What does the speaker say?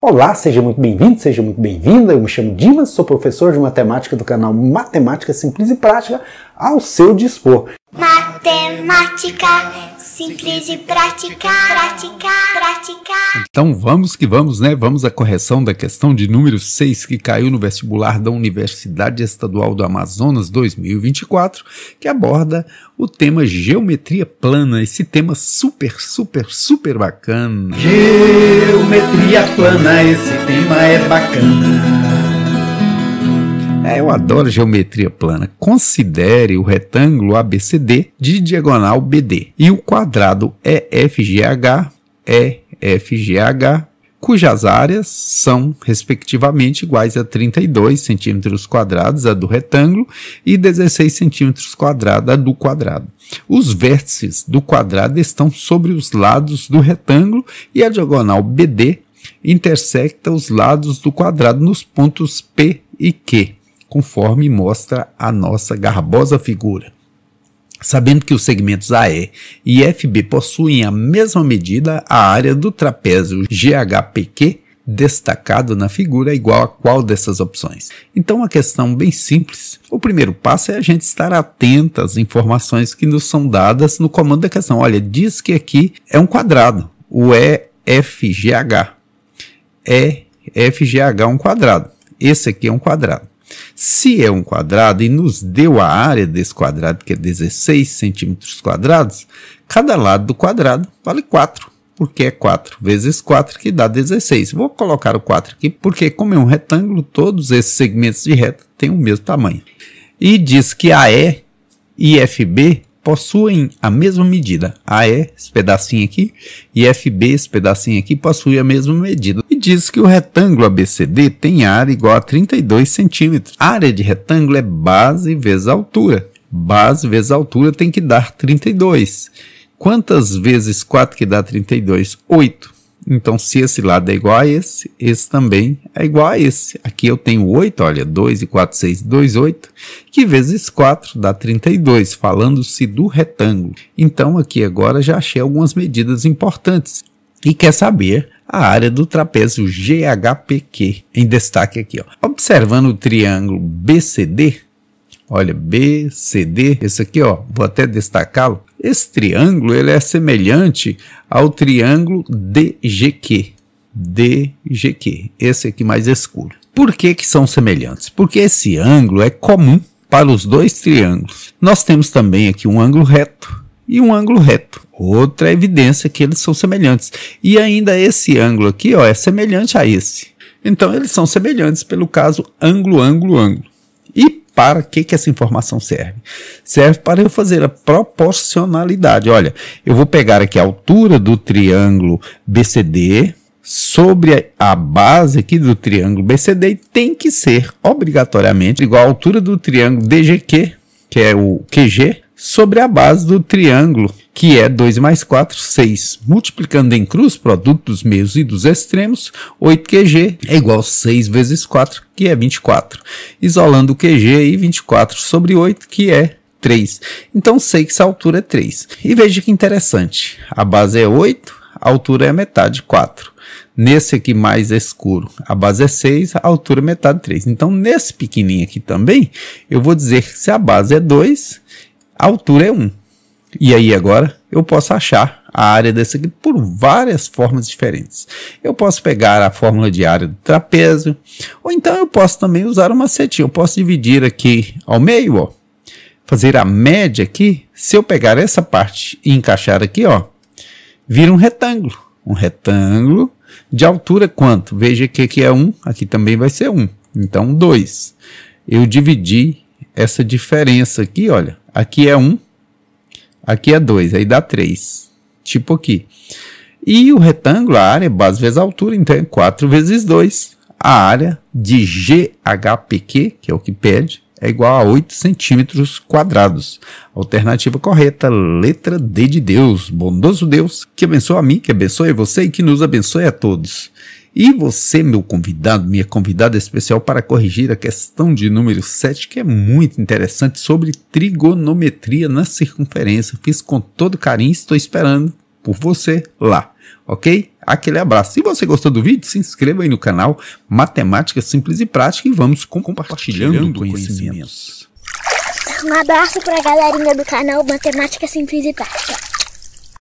Olá, seja muito bem-vindo, seja muito bem-vinda. Eu me chamo Dimas, sou professor de matemática do canal Matemática Simples e Prática ao seu dispor. Matemática simples e prática, prática, prática. Então vamos que vamos, né? Vamos à correção da questão de número 6 que caiu no vestibular da Universidade Estadual do Amazonas 2024, que aborda o tema geometria plana, esse tema super, super, super bacana. Geometria plana esse tema é bacana. É, eu adoro geometria plana. Considere o retângulo ABCD de diagonal BD e o quadrado EFGH, EFGH, cujas áreas são, respectivamente, iguais a 32 centímetros quadrados, a do retângulo, e 16 centímetros quadrados, a do quadrado. Os vértices do quadrado estão sobre os lados do retângulo e a diagonal BD intersecta os lados do quadrado nos pontos P e Q, conforme mostra a nossa garbosa figura. Sabendo que os segmentos AE e FB possuem a mesma medida, a área do trapézio GHPQ destacado na figura é igual a qual dessas opções. Então, uma questão bem simples. O primeiro passo é a gente estar atento às informações que nos são dadas no comando da questão. Olha, diz que aqui é um quadrado, o EFGH. EFGH é um quadrado. Esse aqui é um quadrado. Se é um quadrado e nos deu a área desse quadrado, que é 16 centímetros quadrados, cada lado do quadrado vale 4, porque é 4 vezes 4 que dá 16. Vou colocar o 4 aqui, porque como é um retângulo, todos esses segmentos de reta têm o mesmo tamanho. E diz que AE e FB possuem a mesma medida. AE, esse pedacinho aqui, e FB, esse pedacinho aqui, possuem a mesma medida diz que o retângulo ABCD tem área igual a 32 centímetros. área de retângulo é base vezes altura. Base vezes altura tem que dar 32. Quantas vezes 4 que dá 32? 8. Então, se esse lado é igual a esse, esse também é igual a esse. Aqui eu tenho 8, olha, 2 e 4, 6, 2, 8, que vezes 4 dá 32, falando-se do retângulo. Então, aqui agora já achei algumas medidas importantes e quer saber a área do trapézio GHPQ, em destaque aqui. Ó. Observando o triângulo BCD, olha, BCD, esse aqui, ó, vou até destacá-lo. Esse triângulo ele é semelhante ao triângulo DGQ, DGQ, esse aqui mais escuro. Por que, que são semelhantes? Porque esse ângulo é comum para os dois triângulos. Nós temos também aqui um ângulo reto e um ângulo reto. Outra evidência que eles são semelhantes. E ainda esse ângulo aqui ó, é semelhante a esse. Então, eles são semelhantes pelo caso ângulo, ângulo, ângulo. E para que, que essa informação serve? Serve para eu fazer a proporcionalidade. Olha, eu vou pegar aqui a altura do triângulo BCD sobre a base aqui do triângulo BCD e tem que ser obrigatoriamente igual à altura do triângulo DGQ, que é o QG, sobre a base do triângulo, que é 2 mais 4, 6. Multiplicando em cruz, produto dos meios e dos extremos, 8 QG é igual a 6 vezes 4, que é 24. Isolando o QG aí, 24 sobre 8, que é 3. Então sei que essa altura é 3. E veja que interessante. A base é 8, a altura é a metade, 4. Nesse aqui mais escuro, a base é 6, a altura é metade, 3. Então nesse pequenininho aqui também, eu vou dizer que se a base é 2 a altura é 1. E aí agora eu posso achar a área desse aqui por várias formas diferentes. Eu posso pegar a fórmula de área do trapézio, ou então eu posso também usar uma setinha. Eu posso dividir aqui ao meio, ó, fazer a média aqui. Se eu pegar essa parte e encaixar aqui, ó, vira um retângulo. Um retângulo de altura quanto? Veja que aqui é 1, um, aqui também vai ser 1. Um, então, 2. Eu dividi essa diferença aqui, olha, Aqui é 1, um, aqui é 2, aí dá 3. Tipo aqui. E o retângulo, a área é base vezes a altura, então é 4 vezes 2. A área de GHPQ, que é o que pede, é igual a 8 centímetros quadrados. Alternativa correta, letra D de Deus, bondoso Deus, que abençoe a mim, que abençoe você e que nos abençoe a todos. E você, meu convidado, minha convidada especial, para corrigir a questão de número 7, que é muito interessante, sobre trigonometria na circunferência. Fiz com todo carinho, estou esperando por você lá, ok? Aquele abraço. Se você gostou do vídeo, se inscreva aí no canal Matemática Simples e Prática e vamos compartilhando, conhecimentos. Um abraço para a galerinha do canal Matemática Simples e Prática.